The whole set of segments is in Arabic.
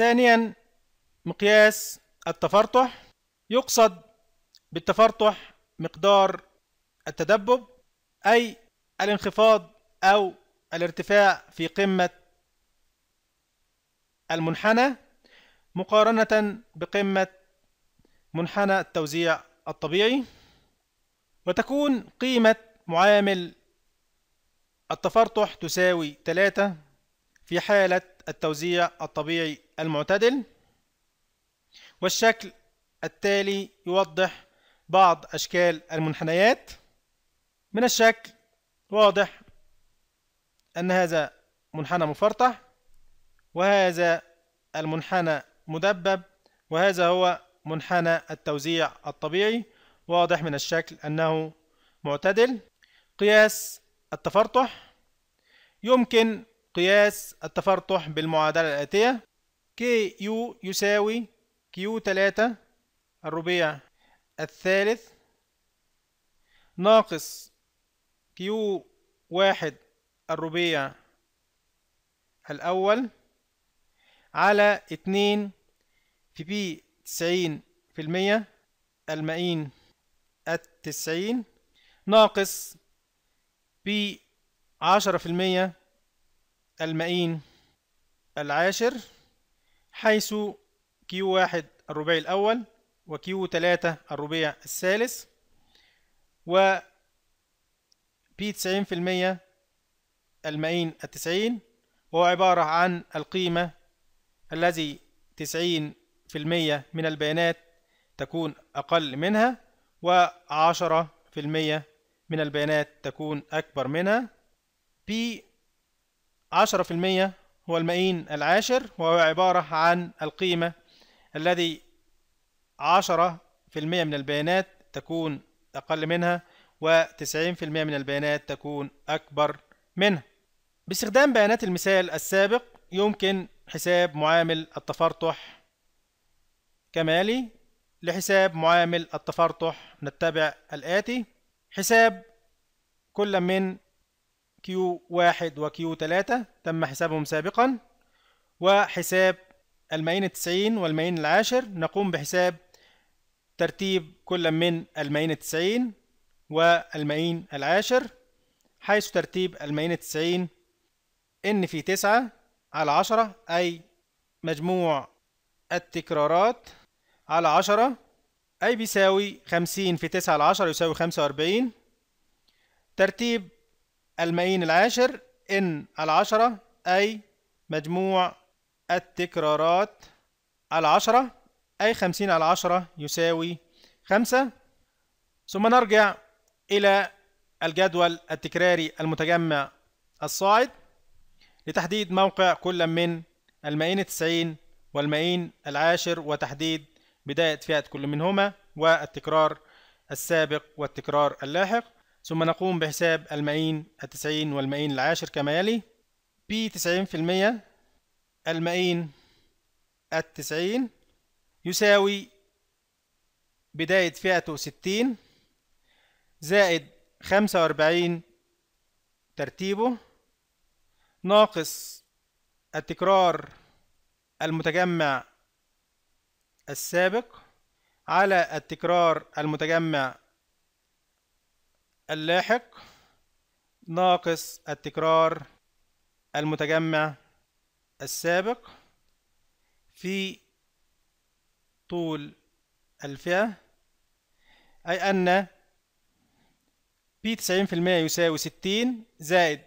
ثانيا مقياس التفرطح يقصد بالتفرطح مقدار التدبب أي الانخفاض أو الارتفاع في قمة المنحنى مقارنة بقمة منحنى التوزيع الطبيعي وتكون قيمة معامل التفرطح تساوي 3 في حالة التوزيع الطبيعي المعتدل والشكل التالي يوضح بعض أشكال المنحنيات من الشكل واضح أن هذا منحنى مفرطح وهذا المنحنى مدبب وهذا هو منحنى التوزيع الطبيعي واضح من الشكل أنه معتدل قياس التفرطح يمكن قياس التفرطح بالمعادلة الآتية كي يو يساوي كيو تلاتة الربيع الثالث ناقص كيو واحد الربيع الأول على اتنين في بي تسعين في المية المئين التسعين ناقص بي عشرة في المية المئين العاشر حيث Q1 الربيع الأول و Q3 الربيع الثالث و P90% المئين التسعين وهو عبارة عن القيمة الذي 90% من البيانات تكون أقل منها و10% من البيانات تكون أكبر منها P 10% هو المئين العاشر وهو عبارة عن القيمة الذي عشرة في المئة من البيانات تكون أقل منها وتسعين في المئة من البيانات تكون أكبر منها باستخدام بيانات المثال السابق يمكن حساب معامل التفرطح كمالي لحساب معامل التفرطح نتبع الآتي حساب كل من كيو واحد وكيو تلاتة تم حسابهم سابقا وحساب المئين التسعين والمئين العاشر نقوم بحساب ترتيب كل من المئين التسعين والمئين العاشر حيث ترتيب المئين التسعين إن في تسعة على عشرة أي مجموع التكرارات على عشرة أي بيساوي خمسين في تسعة على عشرة يساوي خمسة وأربعين ترتيب المعين العاشر إن العشرة أي مجموع التكرارات العشرة أي خمسين على عشرة يساوي خمسة ثم نرجع إلى الجدول التكراري المتجمع الصاعد لتحديد موقع كل من المائين التسعين والمائين العاشر وتحديد بداية فئة كل منهما والتكرار السابق والتكرار اللاحق ثم نقوم بحساب المائين التسعين والمائين العاشر كما يلي بي تسعين في المية المائين التسعين يساوي بداية فئته ستين زائد خمسة وأربعين ترتيبه ناقص التكرار المتجمع السابق على التكرار المتجمع اللاحق ناقص التكرار المتجمع السابق في طول الفئة أي أن بي تسعين في المية يساوي ستين زائد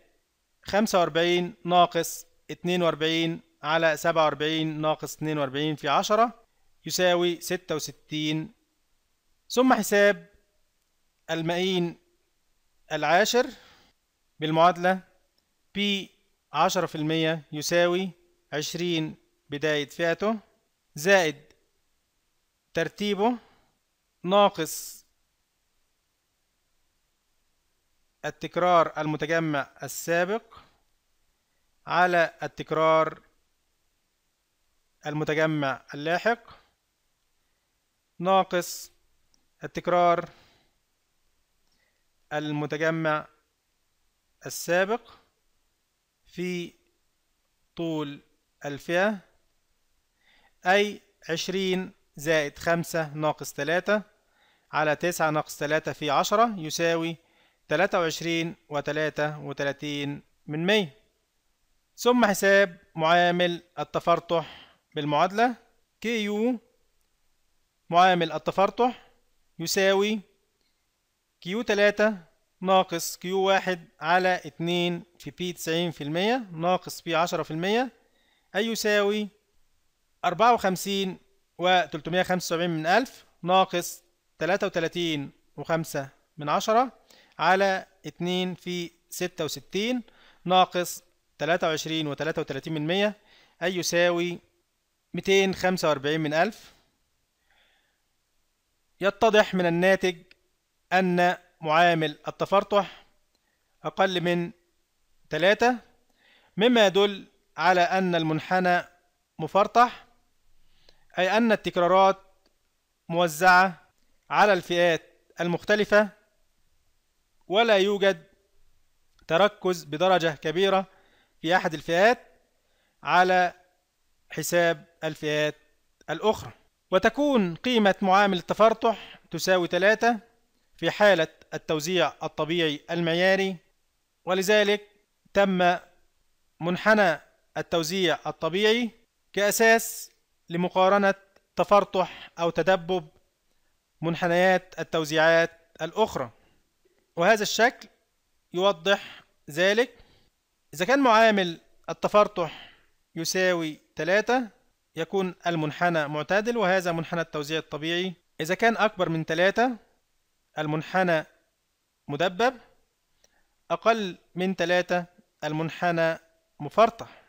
خمسة وأربعين ناقص اتنين وأربعين على سبعة وأربعين ناقص اتنين وأربعين في عشرة يساوي ستة وستين ثم حساب المائين العاشر بالمعادلة P 10% يساوي 20 بداية فئته زائد ترتيبه ناقص التكرار المتجمع السابق على التكرار المتجمع اللاحق ناقص التكرار المتجمع السابق في طول الفئة أي عشرين زائد خمسة ناقص تلاتة على تسعة ناقص تلاتة في عشرة يساوي تلاتة وعشرين وتلاتة وتلاتين من مية ثم حساب معامل التفرطح بالمعادلة كيو معامل التفرطح يساوي كيو 3 ناقص كيو 1 على 2 في بي 90% في المية ناقص بي 10% في المية أي يساوي 54 و 375 من ألف ناقص 33 و5 من 10 على 2 في 66 ناقص 23 و 33 من 100 أي يساوي 245 من ألف يتضح من الناتج أن معامل التفرطح أقل من ثلاثة مما يدل على أن المنحنى مفرطح أي أن التكرارات موزعة على الفئات المختلفة ولا يوجد تركز بدرجة كبيرة في أحد الفئات على حساب الفئات الأخرى وتكون قيمة معامل التفرطح تساوي 3 في حالة التوزيع الطبيعي المعياري ولذلك تم منحنى التوزيع الطبيعي كأساس لمقارنة تفرطح أو تدبب منحنيات التوزيعات الأخرى وهذا الشكل يوضح ذلك إذا كان معامل التفرطح يساوي 3 يكون المنحنى معتدل وهذا منحنى التوزيع الطبيعي إذا كان أكبر من 3 المنحنى مدبب أقل من ثلاثة المنحنى مفرطح